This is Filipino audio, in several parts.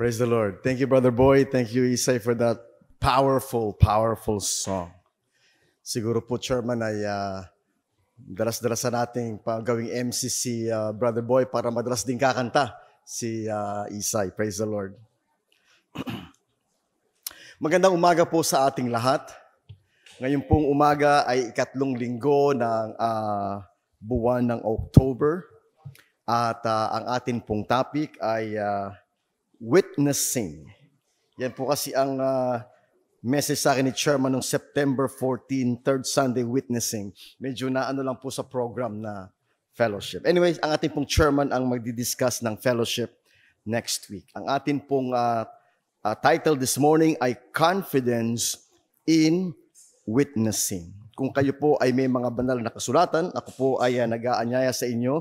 Praise the Lord. Thank you, Brother Boy. Thank you, Isay, for that powerful, powerful song. Siguro po, Chairman, ay uh, dalas-dalasan nating gawing MC si uh, ah, Brother Boy para madalas din kakanta si uh, Isay. Praise the Lord. Magandang umaga po sa ating lahat. Ngayon pong umaga ay ikatlong linggo ng uh, buwan ng October. At uh, ang atin pong topic ay uh, witnessing. Yan po kasi ang uh, message sa akin ni Chairman ng September 14, third Sunday witnessing. Medyo na ano lang po sa program na fellowship. Anyway, ang ating pong chairman ang magdi-discuss ng fellowship next week. Ang ating pong uh, uh, title this morning ay Confidence in Witnessing. Kung kayo po ay may mga banal na kasulatan, ako po ay uh, nag-aanyaya sa inyo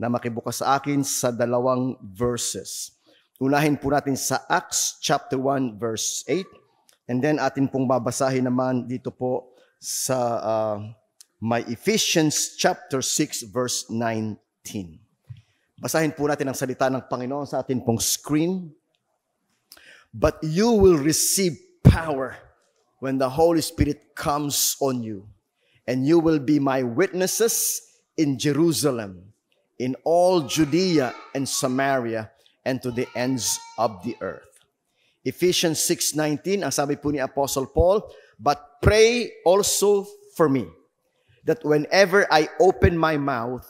na makibukas sa akin sa dalawang verses. Unahin po natin sa Acts chapter 1 verse 8. And then atin pong babasahin naman dito po sa uh, my Ephesians chapter 6 verse 19. Basahin po natin ang salita ng Panginoon sa atin pong screen. But you will receive power when the Holy Spirit comes on you. And you will be my witnesses in Jerusalem, in all Judea and Samaria, and to the ends of the earth. Ephesians 6.19, ang sabi po ni Apostle Paul, But pray also for me, that whenever I open my mouth,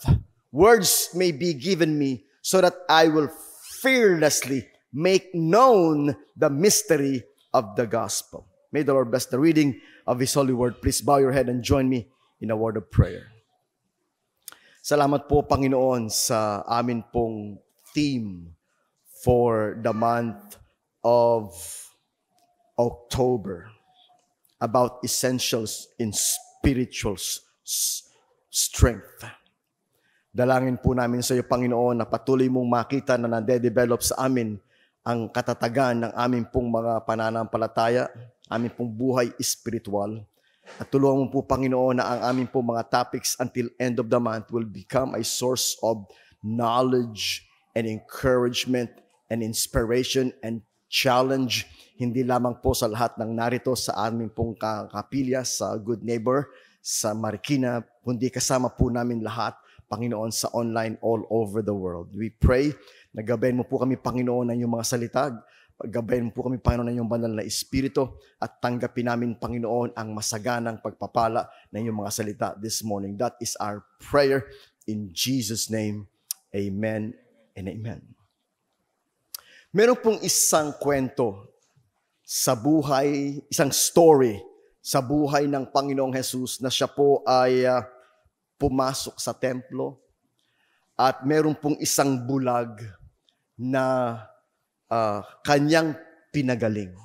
words may be given me, so that I will fearlessly make known the mystery of the gospel. May the Lord bless the reading of His holy word. Please bow your head and join me in a word of prayer. Salamat po Panginoon sa amin pong theme for the month of October about essentials in spiritual strength. Dalangin po namin sa iyo, Panginoon, na patuloy mong makita na nade-develop sa amin ang katatagan ng aming pong mga pananampalataya, aming pong buhay espiritual. At tulungan mo po, Panginoon, na ang aming pong mga topics until end of the month will become a source of knowledge and encouragement and inspiration and challenge hindi lamang po sa lahat ng narito sa aming pong kapilya sa Good Neighbor sa Marikina, kundi kasama po namin lahat, Panginoon, sa online all over the world. We pray na gabayan mo po kami, Panginoon, ng iyong mga salita. Gabayan mo po kami, Panginoon, ng iyong banal na Espiritu at tanggapin namin, Panginoon, ang masaganang pagpapala ng iyong mga salita this morning. That is our prayer in Jesus' name. Amen and amen. Meron pong isang kwento sa buhay, isang story sa buhay ng Panginoong Jesus na siya po ay uh, pumasok sa templo at meron pong isang bulag na uh, kanyang pinagaling.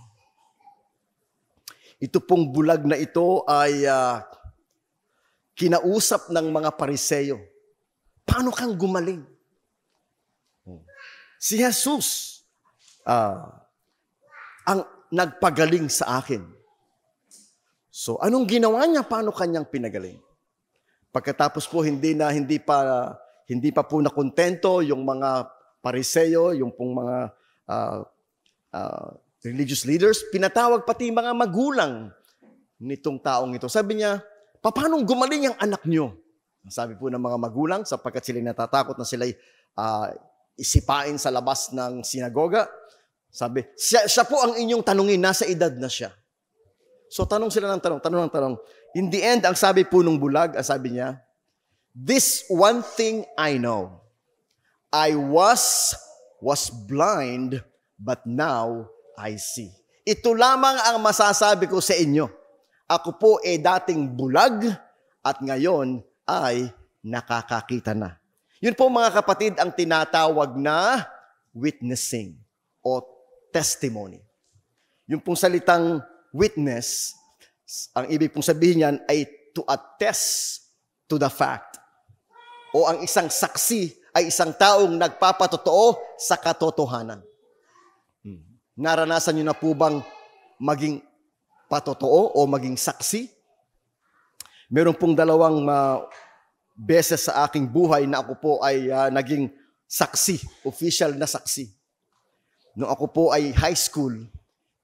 Ito pong bulag na ito ay uh, kinausap ng mga pariseyo. Paano kang gumaling? Hmm. Si Jesus, uh, ang nagpagaling sa akin. So, anong ginawa niya? Paano kanyang pinagaling? Pagkatapos po, hindi na, hindi pa, hindi pa po nakontento yung mga pariseyo, yung pong mga uh, uh, religious leaders, pinatawag pati mga magulang nitong taong ito. Sabi niya, paano gumaling ang anak niyo? Sabi po ng mga magulang, sapagkat sila natatakot na sila uh, isipain sa labas ng sinagoga, sabi, siya, siya po ang inyong tanungin, nasa edad na siya. So tanong sila ng tanong, tanong ng tanong. In the end, ang sabi po nung bulag, ang sabi niya, This one thing I know. I was, was blind, but now I see. Ito lamang ang masasabi ko sa inyo. Ako po ay eh dating bulag at ngayon ay nakakakita na. Yun po mga kapatid ang tinatawag na witnessing o testimony. Yung pong salitang witness, ang ibig pong sabihin niyan ay to attest to the fact. O ang isang saksi ay isang taong nagpapatotoo sa katotohanan. Hmm. Naranasan niyo na po bang maging patotoo o maging saksi? Meron pong dalawang uh, beses sa aking buhay na ako po ay uh, naging saksi, official na saksi. Nung ako po ay high school,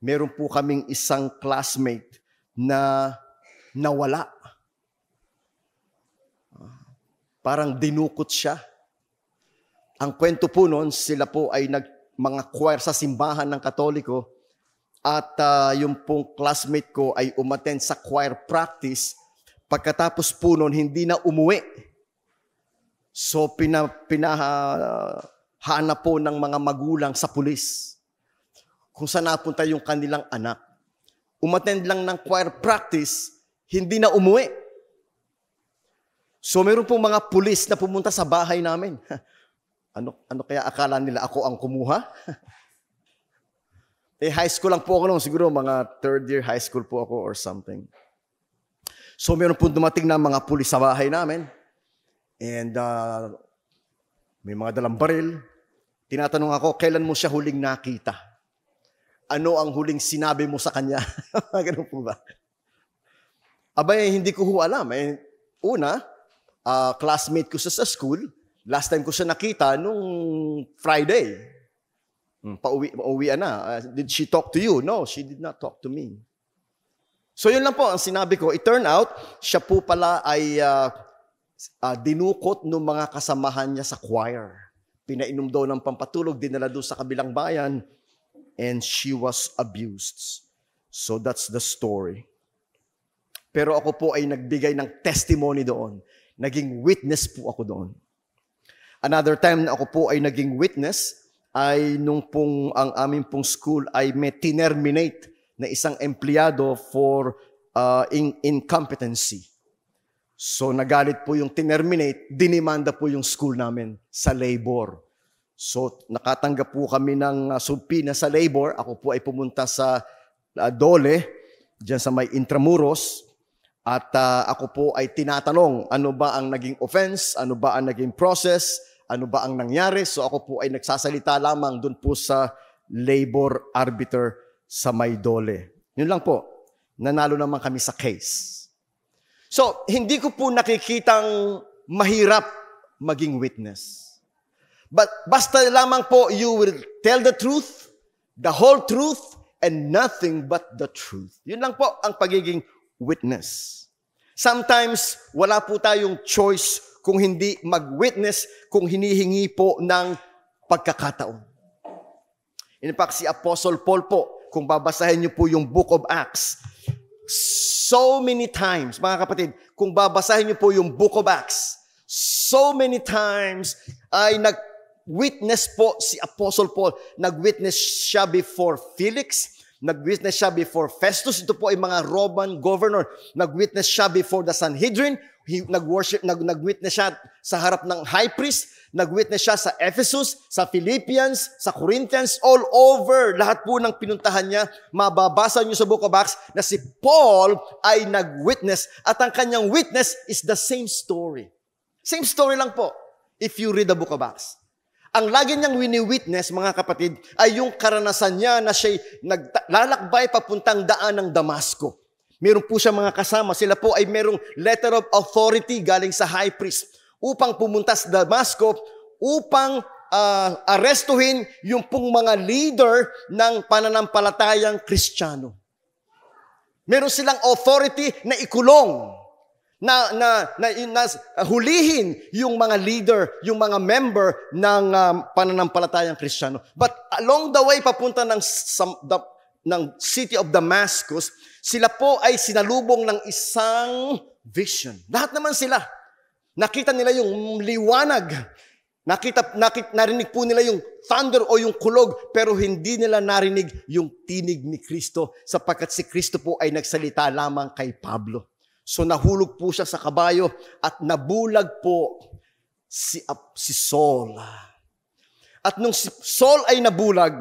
meron po kaming isang classmate na nawala. Parang dinukot siya. Ang kwento po noon, sila po ay nag, mga choir sa simbahan ng Katoliko at uh, yung pong classmate ko ay umaten sa choir practice. Pagkatapos po noon, hindi na umuwi. So pina, pina, uh, hanap po ng mga magulang sa pulis kung saan napunta yung kanilang anak. Umatend lang ng choir practice, hindi na umuwi. So meron pong mga pulis na pumunta sa bahay namin. ano, ano kaya akala nila ako ang kumuha? eh high school lang po ako noon, siguro mga third year high school po ako or something. So meron po dumating na mga pulis sa bahay namin. And uh, may mga dalang baril, Tinatanong ako, kailan mo siya huling nakita? Ano ang huling sinabi mo sa kanya? Ganun po ba? Abay, eh, hindi ko ho alam. Eh, una, uh, classmate ko siya sa school. Last time ko siya nakita nung Friday. Hmm, pauwi, pauwian na. Uh, did she talk to you? No, she did not talk to me. So yun lang po ang sinabi ko. It turned out, siya po pala ay uh, uh, dinukot ng mga kasamahan niya sa choir pinainom daw ng pampatulog, dinala doon sa kabilang bayan, and she was abused. So that's the story. Pero ako po ay nagbigay ng testimony doon. Naging witness po ako doon. Another time na ako po ay naging witness ay nung pong ang aming pong school ay may tinerminate na isang empleyado for uh, in- incompetency. So nagalit po yung terminate, dinimanda po yung school namin sa labor. So nakatanggap po kami ng uh, ah, subpina sa labor. Ako po ay pumunta sa uh, Dole, dyan sa may Intramuros. At uh, ako po ay tinatanong, ano ba ang naging offense? Ano ba ang naging process? Ano ba ang nangyari? So ako po ay nagsasalita lamang dun po sa labor arbiter sa may Dole. Yun lang po. Nanalo naman kami sa case. So, hindi ko po nakikitang mahirap maging witness. But basta lamang po you will tell the truth, the whole truth, and nothing but the truth. Yun lang po ang pagiging witness. Sometimes, wala po tayong choice kung hindi mag-witness kung hinihingi po ng pagkakataon. In fact, si Apostle Paul po, kung babasahin niyo po yung Book of Acts, So many times, mga kapatid, kung babasahin niyo po yung Book of Acts, so many times ay nag-witness po si Apostle Paul. Nag-witness siya before Felix, Nag-witness siya before Festus. Ito po ay mga Roman governor. Nag-witness siya before the Sanhedrin. He, nag-worship, nag, nag-witness siya sa harap ng high priest. Nag-witness siya sa Ephesus, sa Philippians, sa Corinthians, all over. Lahat po ng pinuntahan niya, mababasa niyo sa Book of Acts na si Paul ay nag-witness. At ang kanyang witness is the same story. Same story lang po if you read the Book of Acts. Ang lagi niyang wini-witness, mga kapatid, ay yung karanasan niya na siya'y lalakbay papuntang daan ng Damasco. Meron po siya mga kasama. Sila po ay merong letter of authority galing sa high priest upang pumunta sa Damasco upang uh, arestuhin yung pong mga leader ng pananampalatayang Kristiyano. Meron silang authority na ikulong na, na, na, na hulihin yung mga leader, yung mga member ng um, pananampalatayang Kristiyano. But along the way papunta ng, some, the, ng city of Damascus, sila po ay sinalubong ng isang vision. Lahat naman sila. Nakita nila yung liwanag. Nakita, nakit, narinig po nila yung thunder o yung kulog, pero hindi nila narinig yung tinig ni Kristo sapagkat si Kristo po ay nagsalita lamang kay Pablo. So nahulog po siya sa kabayo at nabulag po si, uh, si Saul. At nung si Saul ay nabulag,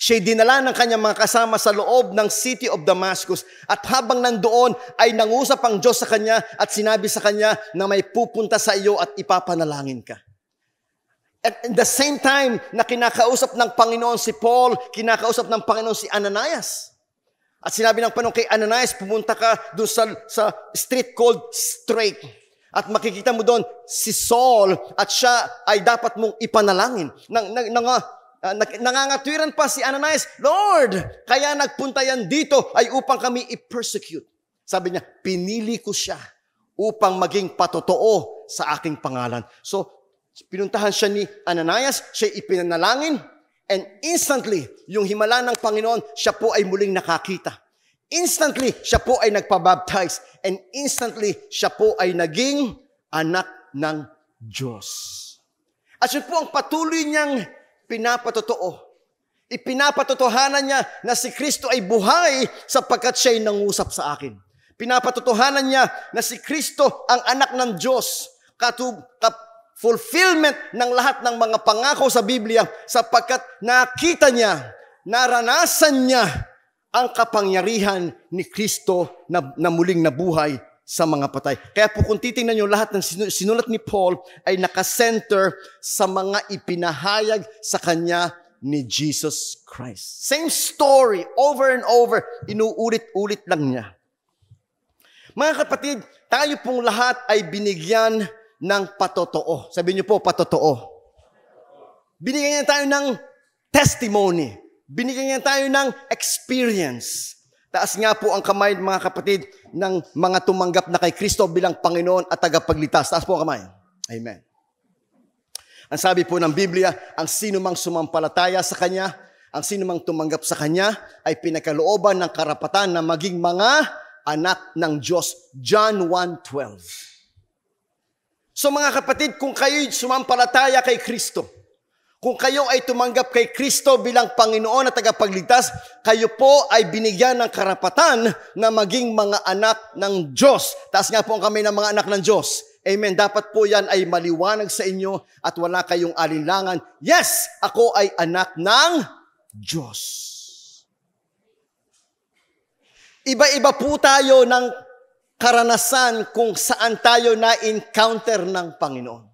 siya dinala ng kanyang mga kasama sa loob ng city of Damascus. At habang nandoon ay nangusap ang Diyos sa kanya at sinabi sa kanya na may pupunta sa iyo at ipapanalangin ka. At in the same time na kinakausap ng Panginoon si Paul, kinakausap ng Panginoon si Ananias. At sinabi ng Panginoon kay Ananias, pumunta ka doon sa, sa street called Straight. At makikita mo doon si Saul at siya ay dapat mong ipanalangin. Nang, nang, nang, Uh, ah, nangangatwiran pa si Ananias, Lord, kaya nagpunta yan dito ay upang kami i-persecute. Sabi niya, pinili ko siya upang maging patotoo sa aking pangalan. So, pinuntahan siya ni Ananias, siya ipinanalangin, And instantly, yung himala ng Panginoon, siya po ay muling nakakita. Instantly, siya po ay nagpabaptize. And instantly, siya po ay naging anak ng Diyos. At siya po ang patuloy niyang pinapatotoo. Ipinapatotohanan niya na si Kristo ay buhay sapagkat siya ay nangusap sa akin. Pinapatotohanan niya na si Kristo ang anak ng Diyos. Katub, kap, fulfillment ng lahat ng mga pangako sa Biblia sapagkat nakita niya, naranasan niya ang kapangyarihan ni Kristo na, na muling nabuhay sa mga patay. Kaya po kung titingnan niyo lahat ng sinulat ni Paul ay nakasenter sa mga ipinahayag sa kanya ni Jesus Christ. Same story over and over, inuulit-ulit lang niya. Mga kapatid, tayo pong lahat ay binigyan ng patotoo. Sabi niyo po, patotoo. Binigyan niya tayo ng testimony. Binigyan niya tayo ng experience. Taas nga po ang kamay, mga kapatid, ng mga tumanggap na kay Kristo bilang Panginoon at tagapagligtas. Taas po ang kamay. Amen. Ang sabi po ng Biblia, ang sino mang sumampalataya sa Kanya, ang sino mang tumanggap sa Kanya, ay pinakalooban ng karapatan na maging mga anak ng Diyos. John 1.12 So mga kapatid, kung kayo'y sumampalataya kay Kristo, kung kayo ay tumanggap kay Kristo bilang Panginoon at tagapagligtas, kayo po ay binigyan ng karapatan na maging mga anak ng Diyos. Taas nga po ang kami ng mga anak ng Diyos. Amen. Dapat po yan ay maliwanag sa inyo at wala kayong alinlangan. Yes, ako ay anak ng Diyos. Iba-iba po tayo ng karanasan kung saan tayo na-encounter ng Panginoon.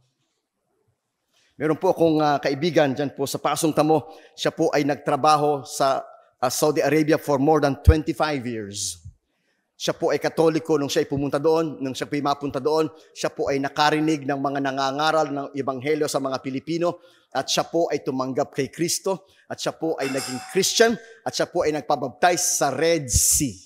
Meron po akong uh, kaibigan dyan po sa Pasong Tamo. Siya po ay nagtrabaho sa uh, Saudi Arabia for more than 25 years. Siya po ay katoliko nung siya ay pumunta doon, nung siya po ay mapunta doon, siya po ay nakarinig ng mga nangangaral ng ebanghelyo sa mga Pilipino at siya po ay tumanggap kay Kristo at siya po ay naging Christian at siya po ay nagpabaptize sa Red Sea.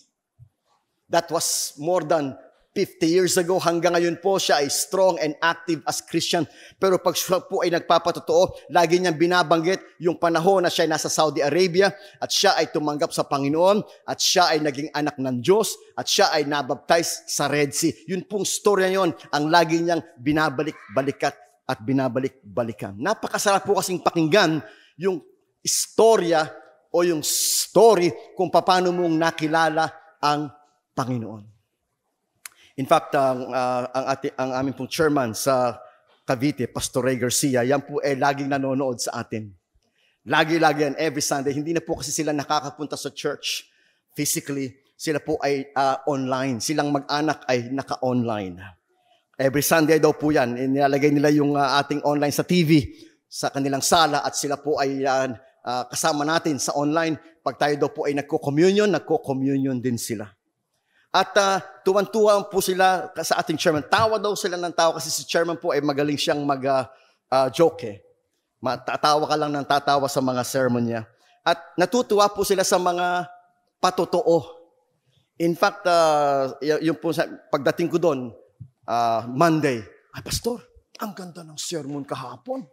That was more than 50 years ago. Hanggang ngayon po siya ay strong and active as Christian. Pero pag siya po ay nagpapatotoo, lagi niyang binabanggit yung panahon na siya ay nasa Saudi Arabia at siya ay tumanggap sa Panginoon at siya ay naging anak ng Diyos at siya ay nabaptize sa Red Sea. Yun pong story na ang lagi niyang binabalik-balikat at binabalik-balikan. Napakasarap po kasing pakinggan yung istorya o yung story kung paano mong nakilala ang Panginoon. In fact, ang, uh, ang, ati, ang aming pong chairman sa Cavite, Pastor Ray Garcia, yan po ay laging nanonood sa atin. Lagi-lagi yan, every Sunday. Hindi na po kasi sila nakakapunta sa church physically. Sila po ay uh, online. Silang mag-anak ay naka-online. Every Sunday daw po yan. inilalagay eh, nila yung uh, ating online sa TV, sa kanilang sala, at sila po ay uh, kasama natin sa online. Pag tayo daw po ay nagko-communion, nagko-communion din sila. At uh, tuwan-tuwa po sila sa ating chairman. Tawa daw sila ng tao kasi si chairman po ay magaling siyang mag-joke. Ah, ah, uh, uh, eh. Matatawa ka lang ng tatawa sa mga sermon niya. At natutuwa po sila sa mga patotoo. In fact, uh, yung po, pagdating ko doon, uh, Monday, ay pastor, ang ganda ng sermon kahapon.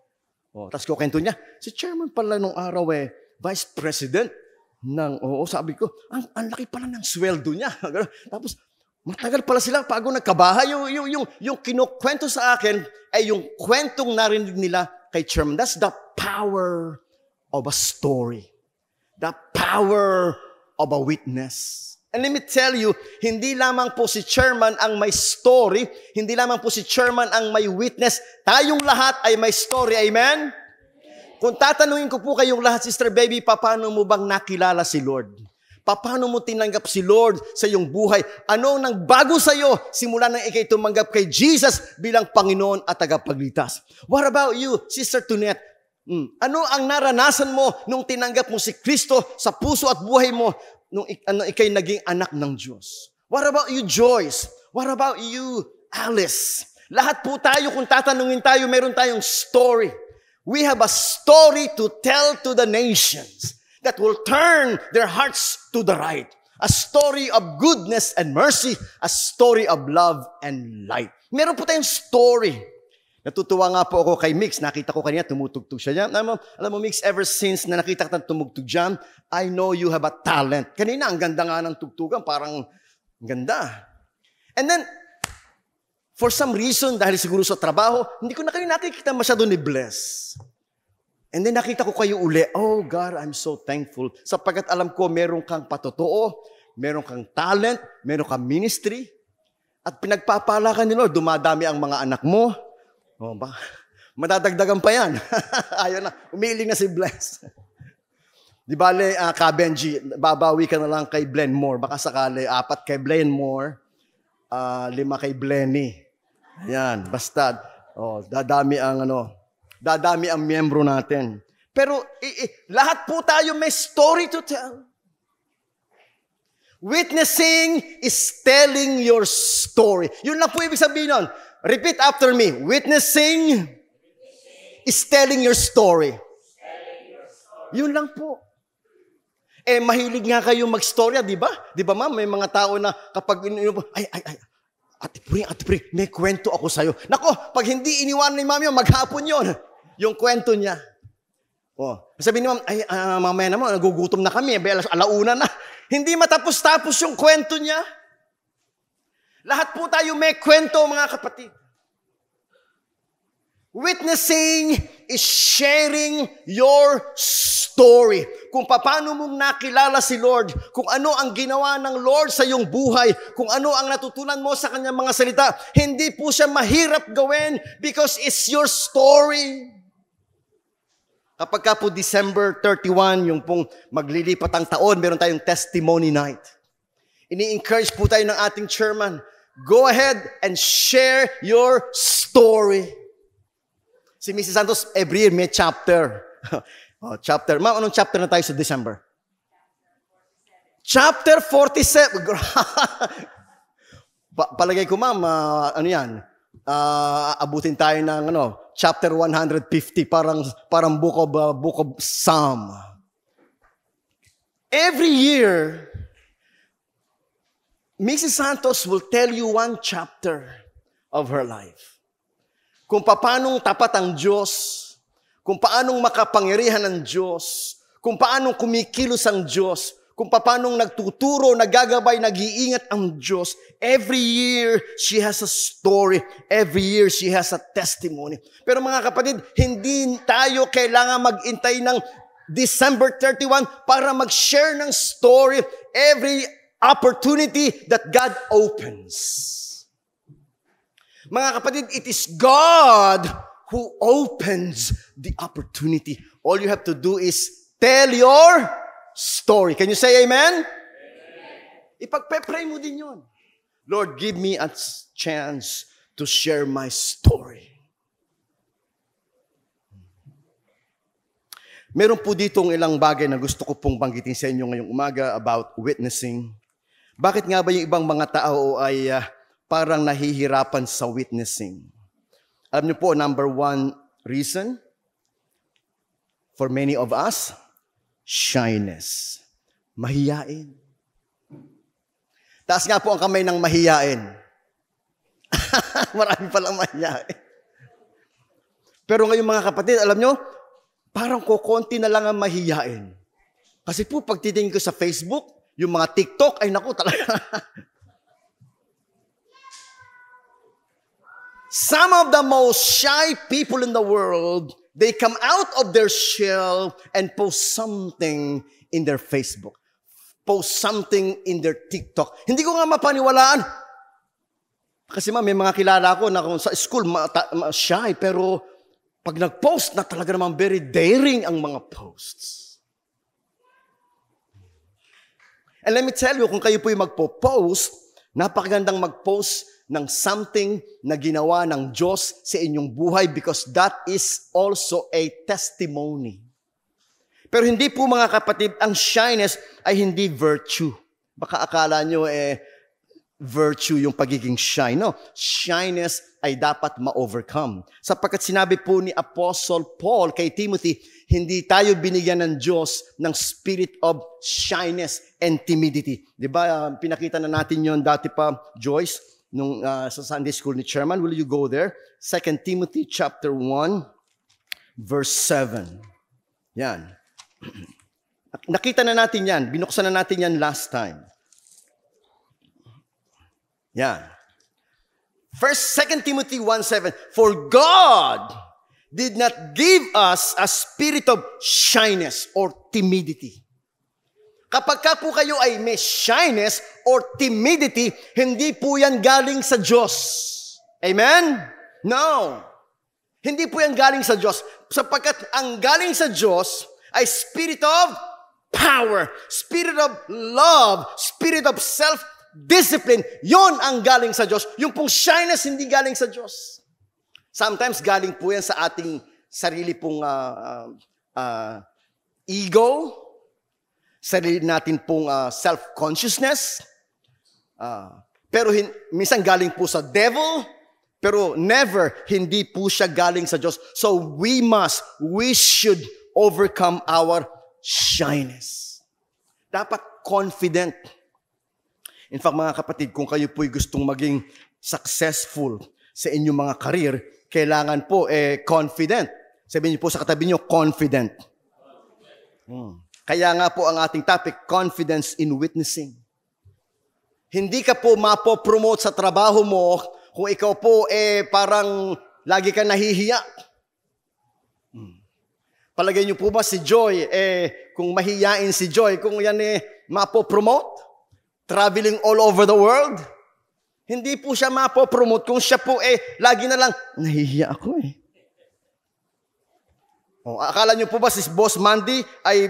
Oh, Tapos kukwento niya, si chairman pala nung araw eh, vice president ng, oo, sabi ko, ang, ang laki pala ng sweldo niya. Tapos, Matagal pala sila bago nagkabahay. Yung, yung, yung, yung kinukwento sa akin ay yung kwentong narinig nila kay Chairman. That's the power of a story. The power of a witness. And let me tell you, hindi lamang po si Chairman ang may story, hindi lamang po si Chairman ang may witness. Tayong lahat ay may story. Amen? Kung tatanungin ko po kayong lahat, Sister Baby, paano mo bang nakilala si Lord? Paano mo tinanggap si Lord sa iyong buhay? Ano nang bago sa iyo simula nang ikay tumanggap kay Jesus bilang Panginoon at tagapagligtas? What about you, Sister Tunet? Hmm. Ano ang naranasan mo nung tinanggap mo si Kristo sa puso at buhay mo nung ano, ikay naging anak ng Diyos? What about you, Joyce? What about you, Alice? Lahat po tayo, kung tatanungin tayo, meron tayong story. We have a story to tell to the nations that will turn their hearts to the right. A story of goodness and mercy. A story of love and light. Meron po tayong story. Natutuwa nga po ako kay Mix. Nakita ko kanina, tumutugtog siya. Alam mo, alam mo Mix, ever since na nakita ka tumugtog dyan, I know you have a talent. Kanina, ang ganda nga ng tugtugan. Parang ganda. And then, For some reason, dahil siguro sa trabaho, hindi ko na kayo nakikita masyado ni Bless. And then nakita ko kayo uli, oh God, I'm so thankful sapagkat alam ko meron kang patotoo, meron kang talent, meron kang ministry, at pinagpapala ka ni Lord, dumadami ang mga anak mo. Oh, ba? Madadagdagan pa yan. Ayun na, umiiling na si Bless. Di ba, uh, ah, ka Benji, babawi ka na lang kay Blenmore. Baka sakali, apat kay Blenmore, uh, ah, lima kay Blenny. Ayan, basta oh, dadami ang ano, dadami ang miyembro natin. Pero eh, eh, lahat po tayo may story to tell. Witnessing is telling your story. Yun lang po ibig sabihin nun. Repeat after me. Witnessing, Witnessing is telling your story. Yun lang po. Eh, mahilig nga kayo mag-storya, di ba? Di ba, ma'am? May mga tao na kapag, ay, ay, ay, Ate Pri, Ate Pri, may kwento ako sa'yo. Nako, pag hindi iniwan ni mami yun, maghapon yon Yung kwento niya. Oh. Sabi ni ma'am, ay, uh, mamaya naman, nagugutom na kami. Be, alas, alauna na. Hindi matapos-tapos yung kwento niya. Lahat po tayo may kwento, mga kapatid. Witnessing is sharing your story kung paano mong nakilala si Lord, kung ano ang ginawa ng Lord sa iyong buhay, kung ano ang natutunan mo sa kanyang mga salita. Hindi po siya mahirap gawin because it's your story. Kapag ka po December 31, yung pong maglilipat ang taon, meron tayong testimony night. Ini-encourage po tayo ng ating chairman, go ahead and share your story. Si Mrs. Santos, every year may chapter. Oh, chapter. Ma'am, anong chapter na tayo sa December? Chapter 47. pa- palagay ko, ma'am, uh, ano yan? Uh, ah, abutin tayo ng ano, chapter 150, parang, parang book of, uh, book of Psalm. Every year, Mrs. Santos will tell you one chapter of her life. Kung paanong tapat ang Diyos kung paanong makapangyarihan ng Diyos, kung paanong kumikilos ang Diyos, kung paanong nagtuturo, nagagabay, nag-iingat ang Diyos. Every year, she has a story. Every year, she has a testimony. Pero mga kapatid, hindi tayo kailangan maghintay ng December 31 para mag-share ng story every opportunity that God opens. Mga kapatid, it is God who opens the opportunity. All you have to do is tell your story. Can you say amen? amen. Ipagpe-pray mo din yun. Lord, give me a chance to share my story. Meron po ditong ilang bagay na gusto ko pong banggitin sa inyo ngayong umaga about witnessing. Bakit nga ba yung ibang mga tao ay uh, parang nahihirapan sa witnessing? Alam niyo po, number one reason for many of us, shyness. Mahiyain. Taas nga po ang kamay ng mahiyain. Marami palang mahiyain. Pero ngayon mga kapatid, alam nyo, parang kukonti na lang ang mahiyain. Kasi po, pag pagtitingin ko sa Facebook, yung mga TikTok, ay naku, talaga. Some of the most shy people in the world, they come out of their shell and post something in their Facebook. Post something in their TikTok. Hindi ko nga mapaniwalaan. Kasi ma, may mga kilala ko na sa school, ma, ta, ma, shy, pero pag nag-post na talaga naman very daring ang mga posts. And let me tell you, kung kayo po yung magpo-post, napakagandang mag-post ng something na ginawa ng Diyos sa inyong buhay because that is also a testimony. Pero hindi po mga kapatid, ang shyness ay hindi virtue. Baka akala nyo eh, virtue yung pagiging shy. No, shyness ay dapat ma-overcome. Sapagkat sinabi po ni Apostle Paul kay Timothy, hindi tayo binigyan ng Diyos ng spirit of shyness and timidity. Di ba, um, pinakita na natin yon dati pa, Joyce, nung uh, sa Sunday school ni Chairman. Will you go there? 2 Timothy chapter 1 verse 7. Yan. Nakita na natin yan. Binuksan na natin yan last time. Yan. First, 2 Timothy 1.7, For God did not give us a spirit of shyness or timidity Kapag ka po kayo ay may shyness or timidity, hindi po yan galing sa Diyos. Amen? No. Hindi po yan galing sa Diyos. Sapagkat ang galing sa Diyos ay spirit of power, spirit of love, spirit of self-discipline. Yon ang galing sa Diyos. Yung pong shyness hindi galing sa Diyos. Sometimes galing po yan sa ating sarili pong uh, uh, uh, ego, sarili natin pong uh, self-consciousness. Uh, pero hin- minsan galing po sa devil, pero never, hindi po siya galing sa Diyos. So we must, we should overcome our shyness. Dapat confident. In fact, mga kapatid, kung kayo po'y gustong maging successful sa inyong mga karir, kailangan po eh, confident. Sabihin niyo po sa katabi niyo, confident. Hmm. Kaya nga po ang ating topic, confidence in witnessing. Hindi ka po mapopromote sa trabaho mo kung ikaw po eh parang lagi ka nahihiya. Hmm. Palagay niyo po ba si Joy, eh kung mahiyain si Joy, kung yan eh mapopromote? Traveling all over the world? Hindi po siya mapopromote kung siya po eh lagi na lang, nahihiya ako eh. Oh, akala niyo po ba si Boss Mandy ay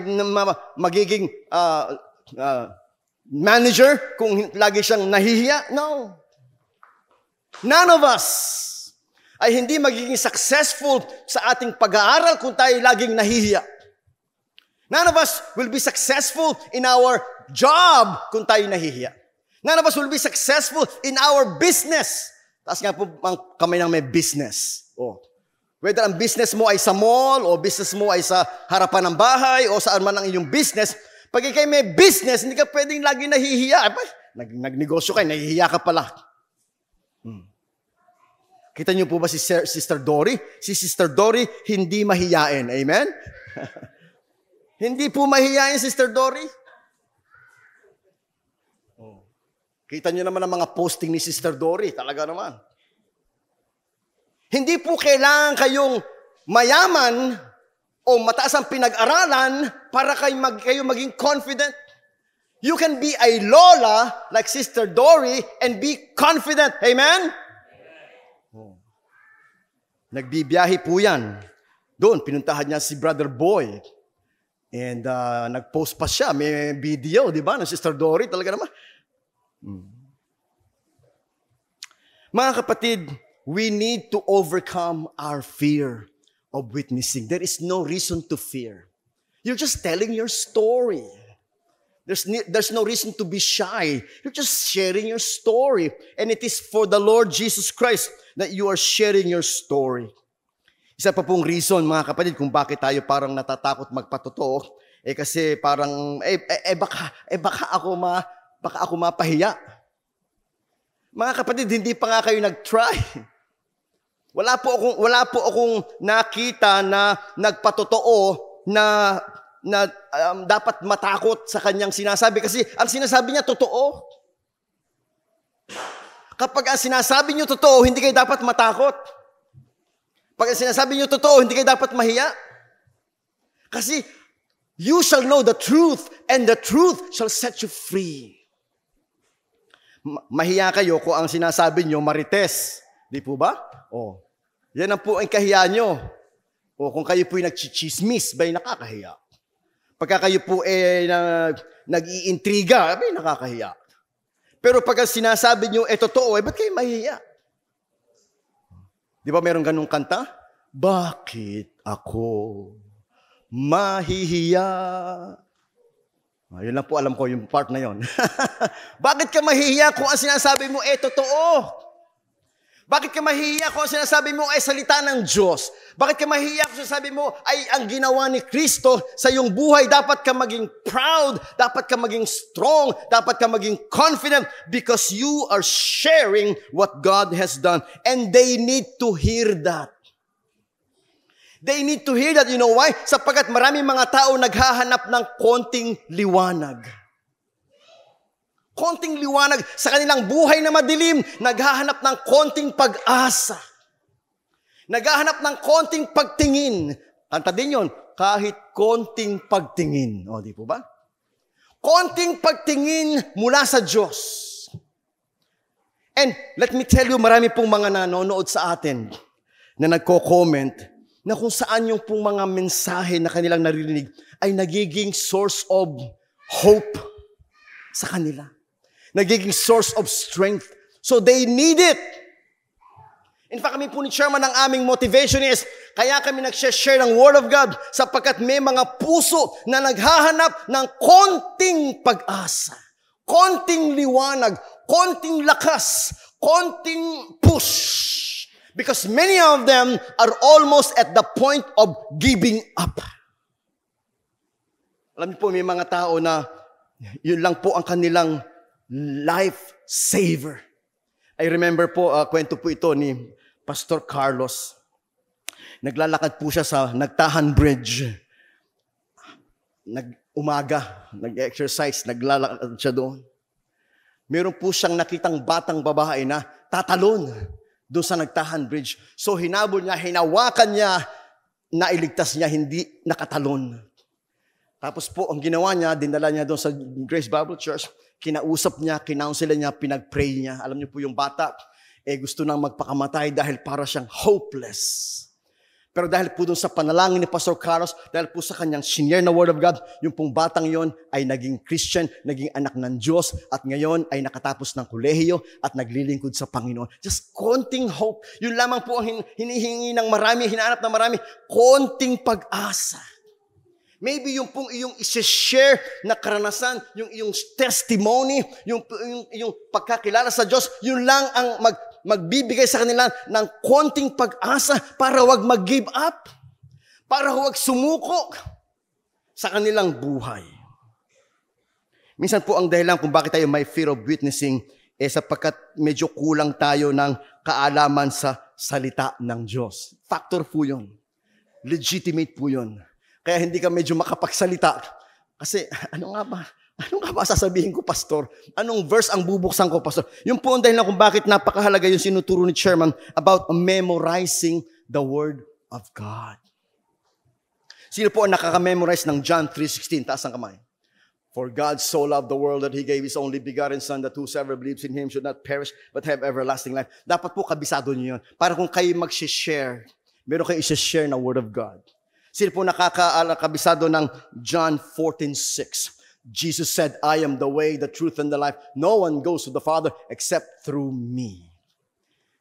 magiging uh, uh, manager kung lagi siyang nahihiya? No. None of us ay hindi magiging successful sa ating pag-aaral kung tayo laging nahihiya. None of us will be successful in our job kung tayo nahihiya. None of us will be successful in our business. Taas nga po ang kamay ng may business. Oh, Whether ang business mo ay sa mall o business mo ay sa harapan ng bahay o saan man ang iyong business, pag ikay may business, hindi ka pwedeng lagi nahihiya. Ay, nag nagnegosyo ka, nahihiya ka pala. Hmm. Kita niyo po ba si Sir, Sister Dory? Si Sister Dory, hindi mahiyain. Amen? hindi po mahiyain, Sister Dory. Oh. Kita niyo naman ang mga posting ni Sister Dory. Talaga naman. Hindi po kailangan kayong mayaman o mataas ang pinag-aralan para kayo, mag, kayo maging confident. You can be a lola like Sister Dory and be confident. Amen? Oh. Nagbibiyahe po yan. Doon, pinuntahan niya si Brother Boy. And uh, nag-post pa siya. May video, di ba? Ng Sister Dory talaga naman. Hmm. Mga kapatid, we need to overcome our fear of witnessing. There is no reason to fear. You're just telling your story. There's, there's no reason to be shy. You're just sharing your story. And it is for the Lord Jesus Christ that you are sharing your story. Isa pa pong reason, mga kapatid, kung bakit tayo parang natatakot magpatotoo, eh kasi parang, eh, eh, eh, baka, eh baka, ako ma, baka ako mapahiya. Mga kapatid, hindi pa nga kayo nag-try. Wala po akong, wala po akong nakita na nagpatotoo na, na um, dapat matakot sa kanyang sinasabi. Kasi ang sinasabi niya, totoo. Kapag ang sinasabi niyo totoo, hindi kayo dapat matakot. Pag ang sinasabi niyo totoo, hindi kayo dapat mahiya. Kasi, you shall know the truth and the truth shall set you free. Ma- mahiya kayo kung ang sinasabi niyo marites. Di po ba? Oh. Yan ang po ang kahiya nyo. O kung kayo po'y nagchichismis, ba'y nakakahiya? Pagka kayo po eh na, nag-iintriga, ba'y nakakahiya? Pero pagka sinasabi nyo, eh totoo, eh ba't kayo mahihiya? Di ba meron ganung kanta? Bakit ako mahihiya? Ayun ah, lang po alam ko yung part na yon. Bakit ka mahihiya kung ang sinasabi mo, eh totoo? Bakit ka mahihiya kung sinasabi mo ay salita ng Diyos? Bakit ka mahihiya kung sinasabi mo ay ang ginawa ni Kristo sa iyong buhay? Dapat ka maging proud, dapat ka maging strong, dapat ka maging confident because you are sharing what God has done. And they need to hear that. They need to hear that. You know why? Sapagat marami mga tao naghahanap ng konting liwanag konting liwanag sa kanilang buhay na madilim, naghahanap ng konting pag-asa. Naghahanap ng konting pagtingin. Kanta din yon, kahit konting pagtingin. O, di po ba? Konting pagtingin mula sa Diyos. And let me tell you, marami pong mga nanonood sa atin na nagko-comment na kung saan yung pong mga mensahe na kanilang naririnig ay nagiging source of hope sa kanila nagiging source of strength. So they need it. In fact, kami po ni Chairman, ang aming motivation is, kaya kami nag-share ng Word of God sapagkat may mga puso na naghahanap ng konting pag-asa, konting liwanag, konting lakas, konting push. Because many of them are almost at the point of giving up. Alam niyo po, may mga tao na yun lang po ang kanilang life saver. I remember po, uh, kwento po ito ni Pastor Carlos. Naglalakad po siya sa Nagtahan Bridge. Nag umaga, nag-exercise, naglalakad siya doon. Meron po siyang nakitang batang babae na tatalon doon sa Nagtahan Bridge. So hinabol niya, hinawakan niya, nailigtas niya, hindi nakatalon. Tapos po, ang ginawa niya, dinala niya doon sa Grace Bible Church, Kinausap niya, kinounsela niya, pinagpray niya. Alam niyo po yung bata, eh gusto nang magpakamatay dahil para siyang hopeless. Pero dahil po dun sa panalangin ni Pastor Carlos, dahil po sa kanyang senior na Word of God, yung pong batang yon ay naging Christian, naging anak ng Diyos, at ngayon ay nakatapos ng kolehiyo at naglilingkod sa Panginoon. Just konting hope. Yun lamang po ang hinihingi ng marami, hinahanap ng marami. Konting pag-asa. Maybe yung pong iyong isi-share na karanasan, yung iyong testimony, yung, yung, yung pagkakilala sa Diyos, yun lang ang mag, magbibigay sa kanila ng konting pag-asa para wag mag-give up, para huwag sumuko sa kanilang buhay. Minsan po ang dahilan kung bakit tayo may fear of witnessing eh sapagkat medyo kulang tayo ng kaalaman sa salita ng Diyos. Factor po yun. Legitimate po yun. Kaya hindi ka medyo makapagsalita. Kasi ano nga ba? Ano nga ba sasabihin ko, Pastor? Anong verse ang bubuksan ko, Pastor? Yung po ang dahilan kung bakit napakahalaga yung sinuturo ni Chairman about memorizing the Word of God. Sino po ang nakaka-memorize ng John 3.16? Taas ang kamay. For God so loved the world that He gave His only begotten Son that whosoever believes in Him should not perish but have everlasting life. Dapat po kabisado niyo yun. Para kung kayo mag-share, meron kayo i-share na Word of God. Sino po nakakabisado ng John 14:6? Jesus said, I am the way, the truth, and the life. No one goes to the Father except through me.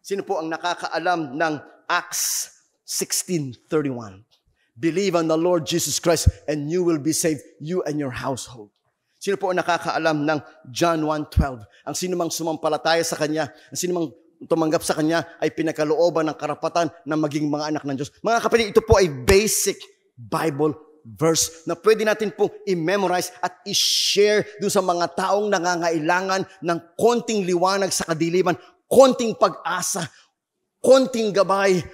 Sino po ang nakakaalam ng Acts 16.31? Believe on the Lord Jesus Christ and you will be saved, you and your household. Sino po ang nakakaalam ng John 1.12? Ang sinumang sumampalataya sa Kanya, ang sinumang tumanggap sa Kanya ay pinakalooban ng karapatan na maging mga anak ng Diyos. Mga kapatid, ito po ay basic Bible verse na pwede natin pong i-memorize at i-share dun sa mga taong nangangailangan ng konting liwanag sa kadiliman, konting pag-asa, konting gabay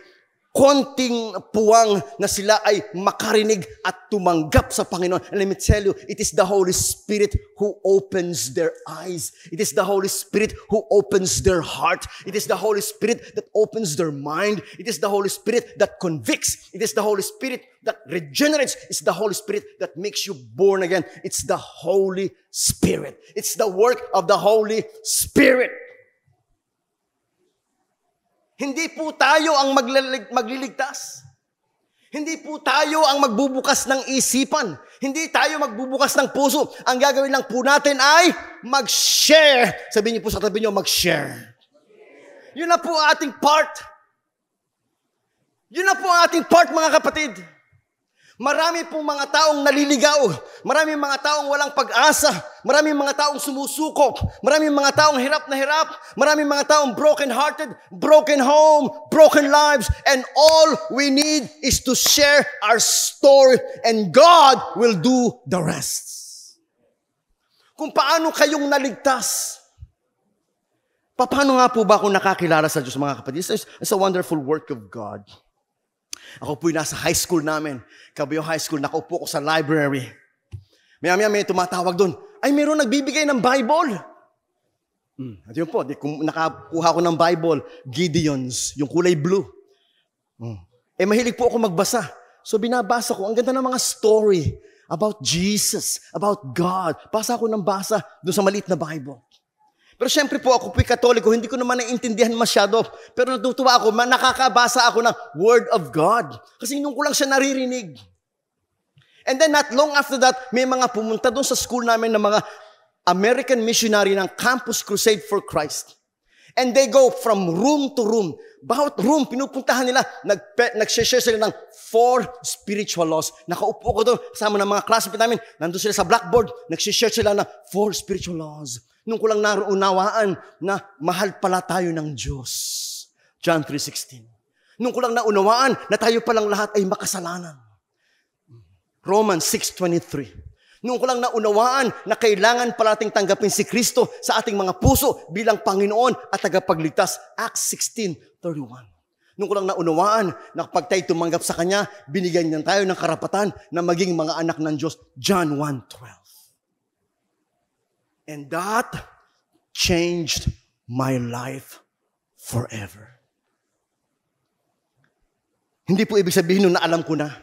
konting puwang na sila ay makarinig at tumanggap sa Panginoon. And let me tell you, it is the Holy Spirit who opens their eyes. It is the Holy Spirit who opens their heart. It is the Holy Spirit that opens their mind. It is the Holy Spirit that convicts. It is the Holy Spirit that regenerates. It's the Holy Spirit that makes you born again. It's the Holy Spirit. It's the work of the Holy Spirit. Hindi po tayo ang maglilig- magliligtas. Hindi po tayo ang magbubukas ng isipan. Hindi tayo magbubukas ng puso. Ang gagawin lang po natin ay mag-share. Sabihin niyo po sa tabi niyo, mag-share. Yun na po ang ating part. Yun na po ang ating part, mga kapatid. Marami pong mga taong naliligaw. Marami mga taong walang pag-asa. Marami mga taong sumusuko. Marami mga taong hirap na hirap. Marami mga taong broken-hearted, broken home, broken lives. And all we need is to share our story and God will do the rest. Kung paano kayong naligtas, paano nga po ba ako nakakilala sa Diyos mga kapatid? It's, it's a wonderful work of God. Ako po'y nasa high school namin. Kabayo High School, nakaupo ko sa library. Maya-maya may tumatawag doon. Ay, meron nagbibigay ng Bible. Hmm. At yun po, di, kung nakakuha ko ng Bible, Gideons, yung kulay blue. Hmm. Eh, mahilig po ako magbasa. So, binabasa ko. Ang ganda ng mga story about Jesus, about God. Basa ko ng basa doon sa maliit na Bible. Pero siyempre po ako po'y katoliko, hindi ko naman naiintindihan masyado. Pero natutuwa ako, nakakabasa ako ng Word of God. Kasi nung ko lang siya naririnig. And then not long after that, may mga pumunta doon sa school namin ng mga American missionary ng Campus Crusade for Christ. And they go from room to room. Bawat room, pinupuntahan nila, nagpe, nag-share sila ng four spiritual laws. Nakaupo ko doon, kasama ng mga classmates namin, nandun sila sa blackboard, nag-share sila ng four spiritual laws. Nung ko lang naunawaan na mahal pala tayo ng Diyos. John 3.16 Nung ko lang naunawaan na tayo palang lahat ay makasalanan. Romans 6.23 Nung ko lang naunawaan na kailangan pala palating tanggapin si Kristo sa ating mga puso bilang Panginoon at tagapagligtas. Acts 16.31 nung ko lang naunawaan na kapag tayo tumanggap sa Kanya, binigyan niya tayo ng karapatan na maging mga anak ng Diyos. John 1.12 And that changed my life forever. Hindi po ibig sabihin nun na alam ko na.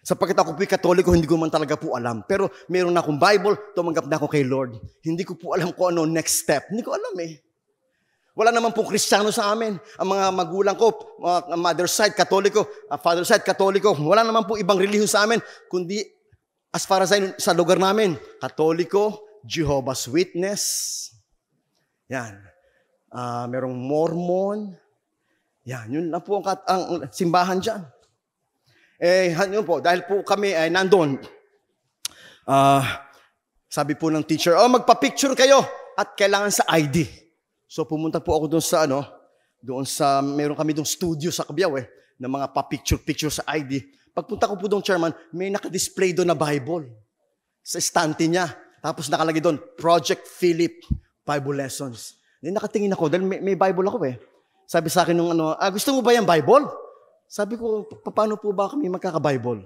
Sapagkat ako po'y katoliko, hindi ko man talaga po alam. Pero meron na akong Bible, tumanggap na ako kay Lord. Hindi ko po alam kung ano next step. Hindi ko alam eh. Wala naman pong kristyano sa amin. Ang mga magulang ko, mga mother side, katoliko, uh, father side, katoliko. Wala naman pong ibang relihiyon sa amin, kundi as far as I, sa lugar namin, katoliko, Jehovah's Witness. Yan. Uh, merong Mormon. Yan, yun na po ang, ang simbahan dyan. Eh, yun po, dahil po kami ay eh, nandun. Uh, sabi po ng teacher, oh, magpa-picture kayo at kailangan sa ID. So pumunta po ako doon sa ano, doon sa, meron kami doon studio sa Kabiyaw eh, ng mga pa-picture-picture sa ID. Pagpunta ko po doon, chairman, may naka-display doon na Bible sa estante niya. Tapos nakalagay doon, Project Philip Bible Lessons. Then nakatingin ako, dahil may, may Bible ako eh. Sabi sa akin nung ano, ah, gusto mo ba yung Bible? Sabi ko, paano po ba kami magkaka-Bible?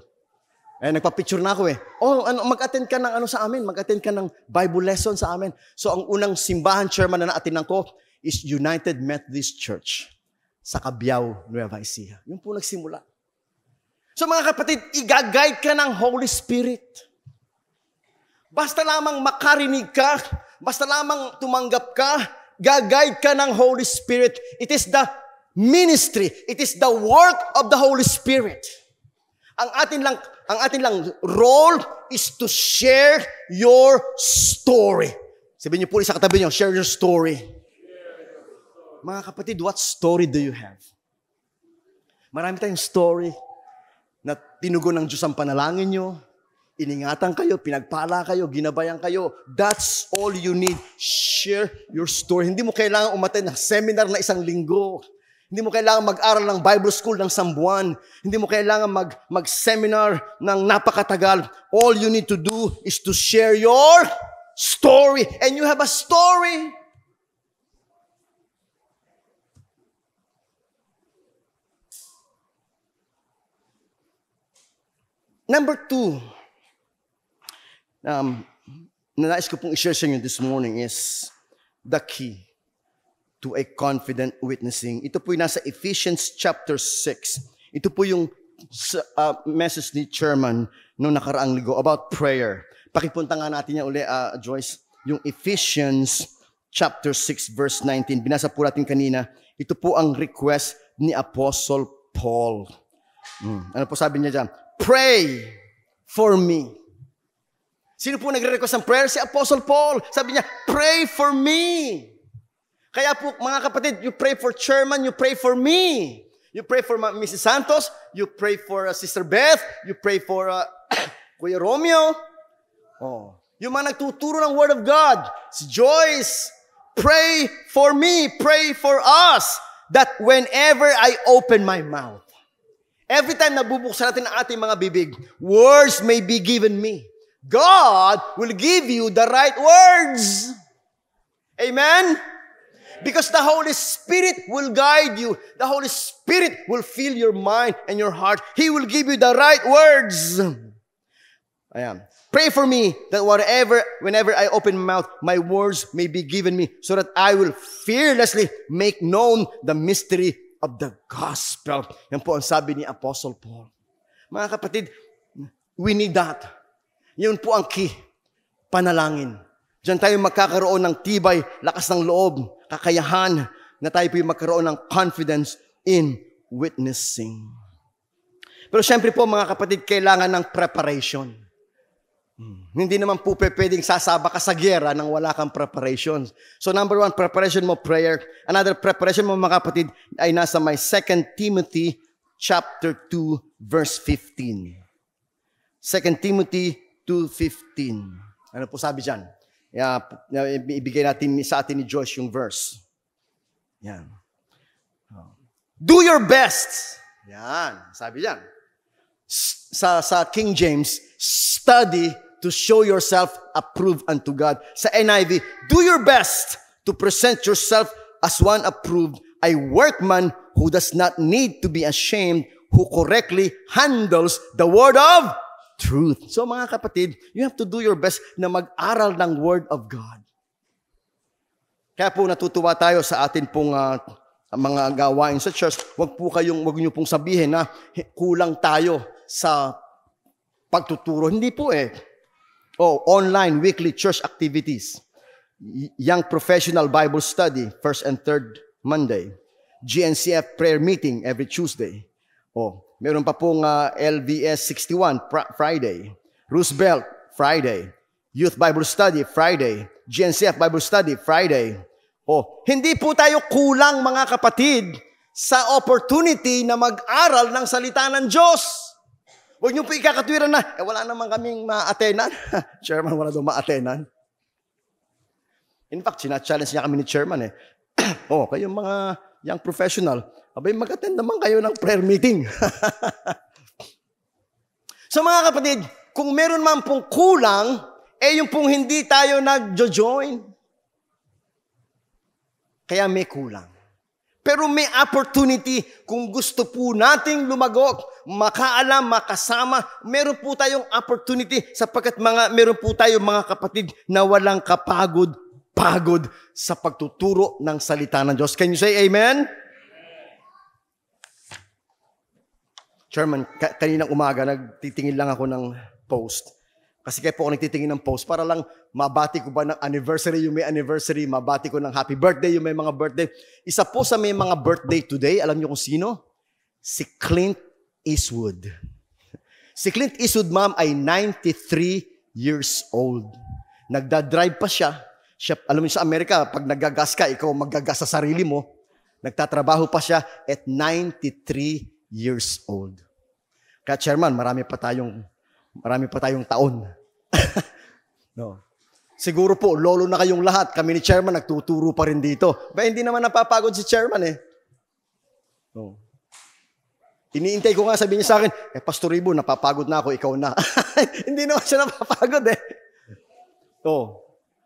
Eh, nagpa-picture na ako eh. Oh, ano, mag-attend ka ng ano sa amin, mag-attend ka ng Bible lesson sa amin. So, ang unang simbahan chairman na naatinan ko is United Methodist Church sa Cabiao, Nueva Ecija. Yung po nagsimula. So, mga kapatid, igagayt ka ng Holy Spirit. Basta lamang makarinig ka, basta lamang tumanggap ka, gagayad ka ng Holy Spirit. It is the ministry. It is the work of the Holy Spirit. Ang atin lang ang atin lang role is to share your story. Sabihin niyo po sa katabi niyo, share your story. Mga kapatid, what story do you have? Marami tayong story na tinugon ng Diyos ang panalangin niyo, Iningatan kayo, pinagpala kayo, ginabayan kayo. That's all you need. Share your story. Hindi mo kailangan umaten ng seminar na isang linggo. Hindi mo kailangan mag-aral ng Bible school ng sambuan. Hindi mo kailangan mag, mag-seminar ng napakatagal. All you need to do is to share your story. And you have a story. Number two, um, na nais ko pong i-share sa inyo this morning is the key to a confident witnessing. Ito po yung nasa Ephesians chapter 6. Ito po yung uh, message ni Chairman noong nakaraang ligo about prayer. Pakipunta nga natin yan uli, uh, Joyce, yung Ephesians chapter 6 verse 19. Binasa po natin kanina. Ito po ang request ni Apostle Paul. Hmm. Ano po sabi niya dyan? Pray for me Sino po nagre-request ng prayer? Si Apostle Paul. Sabi niya, pray for me. Kaya po, mga kapatid, you pray for chairman, you pray for me. You pray for Mrs. Santos, you pray for uh, Sister Beth, you pray for uh, Kuya Romeo. Oh. Yung mga nagtuturo ng Word of God, si Joyce, pray for me, pray for us, that whenever I open my mouth, every time nabubuksan natin ang ating mga bibig, words may be given me. God will give you the right words. Amen? Because the Holy Spirit will guide you. The Holy Spirit will fill your mind and your heart. He will give you the right words. I am. Pray for me that whatever, whenever I open my mouth, my words may be given me so that I will fearlessly make known the mystery of the gospel. Yan po ang sabi ni Apostle Paul. Mga kapatid, we need that. Yun po ang key. Panalangin. Diyan tayo magkakaroon ng tibay, lakas ng loob, kakayahan, na tayo po magkaroon ng confidence in witnessing. Pero siyempre po mga kapatid, kailangan ng preparation. Hmm. Hindi naman po pwedeng sasaba ka sa gera nang wala kang preparation. So number one, preparation mo, prayer. Another preparation mo mga kapatid ay nasa my 2 Timothy chapter 2 verse 15. 2 Timothy 2.15. Ano po sabi dyan? Yeah, ibigay natin sa atin ni Josh yung verse. Yan. Oh. Do your best. Yan, sabi dyan. Sa, sa King James, study to show yourself approved unto God. Sa NIV, do your best to present yourself as one approved, a workman who does not need to be ashamed, who correctly handles the word of truth. So mga kapatid, you have to do your best na mag-aral ng Word of God. Kaya po natutuwa tayo sa atin pong uh, mga gawain sa church. Huwag po kayong, huwag niyo pong sabihin na kulang tayo sa pagtuturo. Hindi po eh. Oh, online weekly church activities. Young Professional Bible Study, first and third Monday. GNCF prayer meeting every Tuesday. Oh, Meron pa pong uh, LVS 61 pr- Friday, Roosevelt Friday, Youth Bible Study Friday, GNCF Bible Study Friday. Oh, hindi po tayo kulang mga kapatid sa opportunity na mag-aral ng salita ng Diyos. Huwag niyo po ikakatwiran na, eh wala naman kaming ma-attendan. chairman, wala daw ma-attendan. In fact, sinachallenge niya kami ni chairman eh. oh, kayong mga young professional, Abay, mag-attend naman kayo ng prayer meeting. so mga kapatid, kung meron man pong kulang, eh yung pong hindi tayo nag-join. Kaya may kulang. Pero may opportunity kung gusto po nating lumagok, makaalam, makasama, meron po tayong opportunity sapagkat mga, meron po tayong mga kapatid na walang kapagod-pagod sa pagtuturo ng salita ng Diyos. Can you say amen? Chairman, ka- kaninang umaga nagtitingin lang ako ng post. Kasi kaya po ako nagtitingin ng post para lang mabati ko ba ng anniversary yung may anniversary, mabati ko ng happy birthday yung may mga birthday. Isa po sa may mga birthday today, alam niyo kung sino? Si Clint Eastwood. Si Clint Eastwood, ma'am, ay 93 years old. Nagdadrive pa siya. siya alam niyo sa Amerika, pag nagagas ka, ikaw magagas sa sarili mo. Nagtatrabaho pa siya at 93 years old. Kaya chairman, marami pa tayong marami pa tayong taon. no. Siguro po, lolo na kayong lahat. Kami ni chairman, nagtuturo pa rin dito. Ba, hindi naman napapagod si chairman eh. No. Iniintay ko nga sabi niya sa akin, eh, Pastor Ribo, napapagod na ako, ikaw na. hindi naman siya napapagod eh. Oh.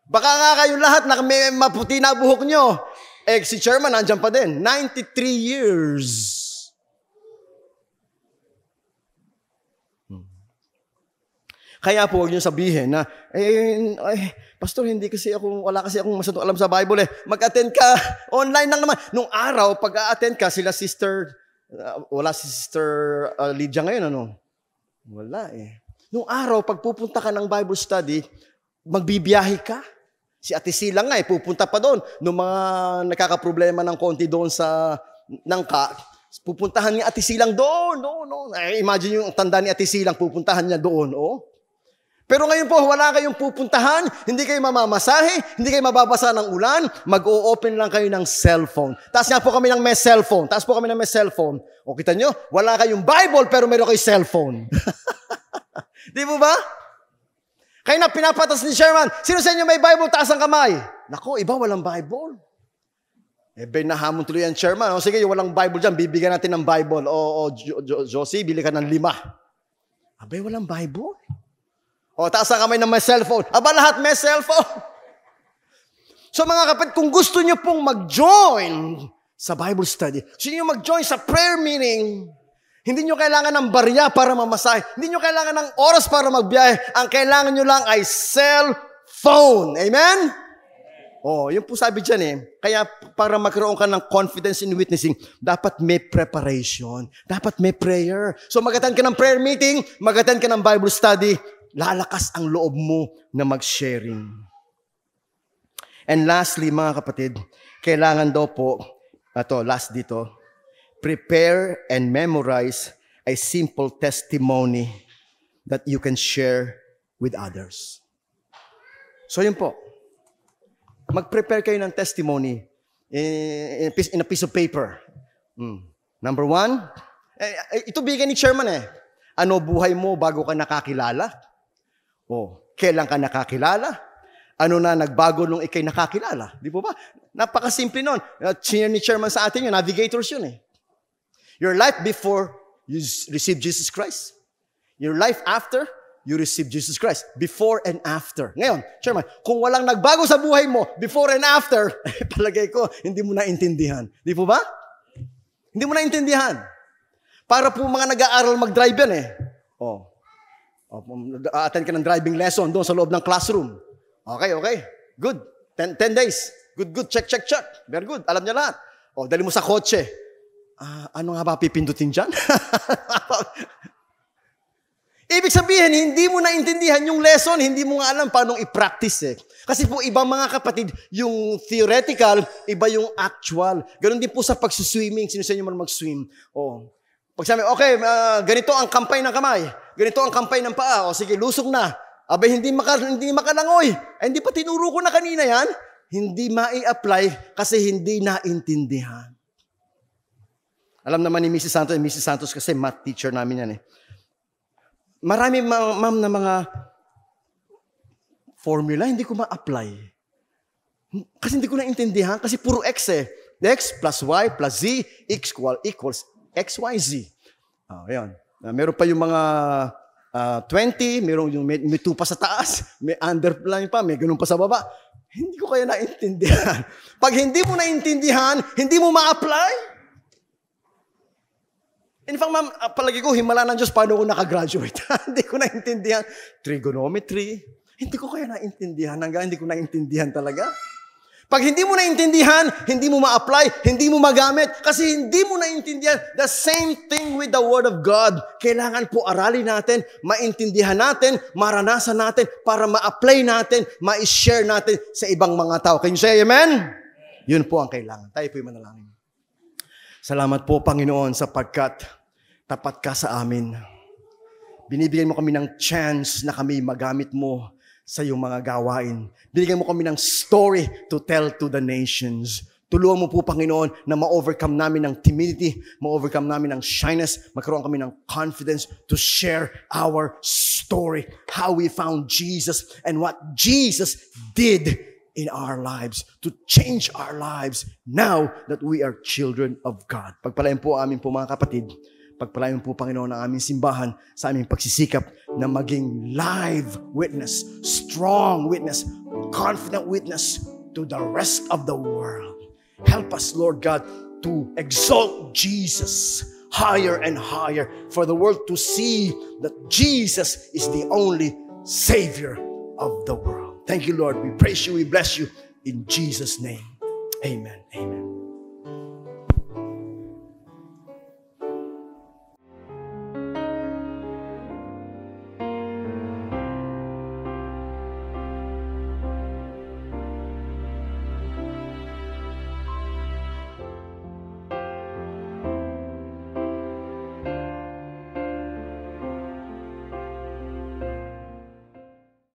Baka nga kayong lahat na may maputi na buhok nyo. Eh, si chairman, andyan pa din. 93 years. Hmm. Kaya po, huwag niyo sabihin na, eh, eh, eh, pastor, hindi kasi ako, wala kasi akong masyadong alam sa Bible eh. Mag-attend ka, online lang naman. Nung araw, pag-attend ka, sila sister, uh, wala si sister uh, Lydia ngayon, ano? Wala eh. Nung araw, pag pupunta ka ng Bible study, magbibiyahe ka. Si Ate Sila nga eh, pupunta pa doon. Nung mga nakakaproblema ng konti doon sa, ng ka, Pupuntahan niya Ate Silang doon, No, no. Eh, imagine yung tanda ni Ate Silang, pupuntahan niya doon, oh. Pero ngayon po, wala kayong pupuntahan, hindi kayo mamamasahe, hindi kayo mababasa ng ulan, mag-o-open lang kayo ng cellphone. Taas nga po kami ng may cellphone, taas po kami ng may cellphone. O kita nyo, wala kayong Bible pero meron kayo cellphone. Di po ba? Kaya na pinapatas ni Sherman, sino sa inyo may Bible, taas ang kamay? Nako, iba walang Bible. Eh, Ben, nahamon tuloy ang chairman. O oh, sige, yung walang Bible dyan, bibigyan natin ng Bible. O, o oh, oh, Josie, bili ka ng lima. Abay, walang Bible? O, taas ang kamay ng may cellphone. Aba, lahat may cellphone. So mga kapatid, kung gusto nyo pong mag-join sa Bible study, gusto nyo mag-join sa prayer meeting, hindi nyo kailangan ng barya para mamasahe. Hindi nyo kailangan ng oras para magbiyahe. Ang kailangan nyo lang ay cell cellphone. Amen? Oh, yun po sabi dyan eh. Kaya para magkaroon ka ng confidence in witnessing, dapat may preparation. Dapat may prayer. So magatan ka ng prayer meeting, magatan ka ng Bible study, lalakas ang loob mo na mag-sharing. And lastly, mga kapatid, kailangan daw po, ato, last dito, prepare and memorize a simple testimony that you can share with others. So yun po mag-prepare kayo ng testimony in a piece, in a piece of paper. Mm. Number one, eh, eh, ito bigay ni chairman eh. Ano buhay mo bago ka nakakilala? O, kailan ka nakakilala? Ano na nagbago nung ikay nakakilala? Di po ba? Napakasimple nun. Uh, senior ni chairman sa atin yun, navigators yun eh. Your life before you receive Jesus Christ. Your life after you receive Jesus Christ. Before and after. Ngayon, Chairman, kung walang nagbago sa buhay mo, before and after, eh, palagay ko, hindi mo naintindihan. Di po ba? Hindi mo naintindihan. Para po mga nag-aaral mag-drive yan eh. Oh. oh attend ka ng driving lesson doon sa loob ng classroom. Okay, okay. Good. 10 days. Good, good. Check, check, check. Very good. Alam niya lahat. Oh, dali mo sa kotse. Ah, ano nga ba pipindutin dyan? Ibig sabihin, hindi mo naintindihan yung lesson, hindi mo nga alam paano i-practice eh. Kasi po iba mga kapatid, yung theoretical, iba yung actual. Ganon din po sa pagsuswimming, sino sa inyo man mag-swim. O, oh. Pag sabi, okay, uh, ganito ang kampay ng kamay, ganito ang kampay ng paa, o sige, lusok na. Abay, hindi, maka, hindi makalangoy. Ay, hindi pa tinuro ko na kanina yan. Hindi mai-apply kasi hindi naintindihan. Alam naman ni Mrs. Santos, eh, Mrs. Santos kasi math teacher namin yan eh. Marami, ma- ma'am, na mga formula, hindi ko ma-apply. Kasi hindi ko naintindihan, kasi puro X eh. X plus Y plus Z equal, equals XYZ. Y, Z. Oh, yan. Uh, meron pa yung mga uh, ah, 20, meron yung may, may 2 pa sa taas, may underline pa, may ganun pa sa baba. Hindi ko kaya naintindihan. Pag hindi mo naintindihan, hindi mo ma-apply. In fact, ma'am, ah, palagi ko, himala ng Diyos paano ko nakagraduate. hindi ko naintindihan. Trigonometry. Hindi ko kaya naintindihan hanggang hindi ko naintindihan talaga. Pag hindi mo naintindihan, hindi mo ma-apply, hindi mo magamit, kasi hindi mo naintindihan. The same thing with the Word of God. Kailangan po aralin natin, maintindihan natin, maranasan natin, para ma-apply natin, ma-share natin sa ibang mga tao. Can you say amen? Yun po ang kailangan. Tayo po po'y manalangin. Salamat po, Panginoon, sapagkat tapat ka sa amin. Binibigyan mo kami ng chance na kami magamit mo sa iyong mga gawain. Binigyan mo kami ng story to tell to the nations. Tulungan mo po, Panginoon, na ma-overcome namin ng timidity, ma-overcome namin ng shyness, magkaroon kami ng confidence to share our story, how we found Jesus and what Jesus did in our lives, to change our lives now that we are children of God. Pagpalain po amin po mga kapatid, pagpalain po Panginoon ang aming simbahan sa aming pagsisikap na maging live witness, strong witness, confident witness to the rest of the world. Help us, Lord God, to exalt Jesus higher and higher for the world to see that Jesus is the only Savior of the world. Thank you, Lord. We praise you. We bless you. In Jesus' name, amen. Amen.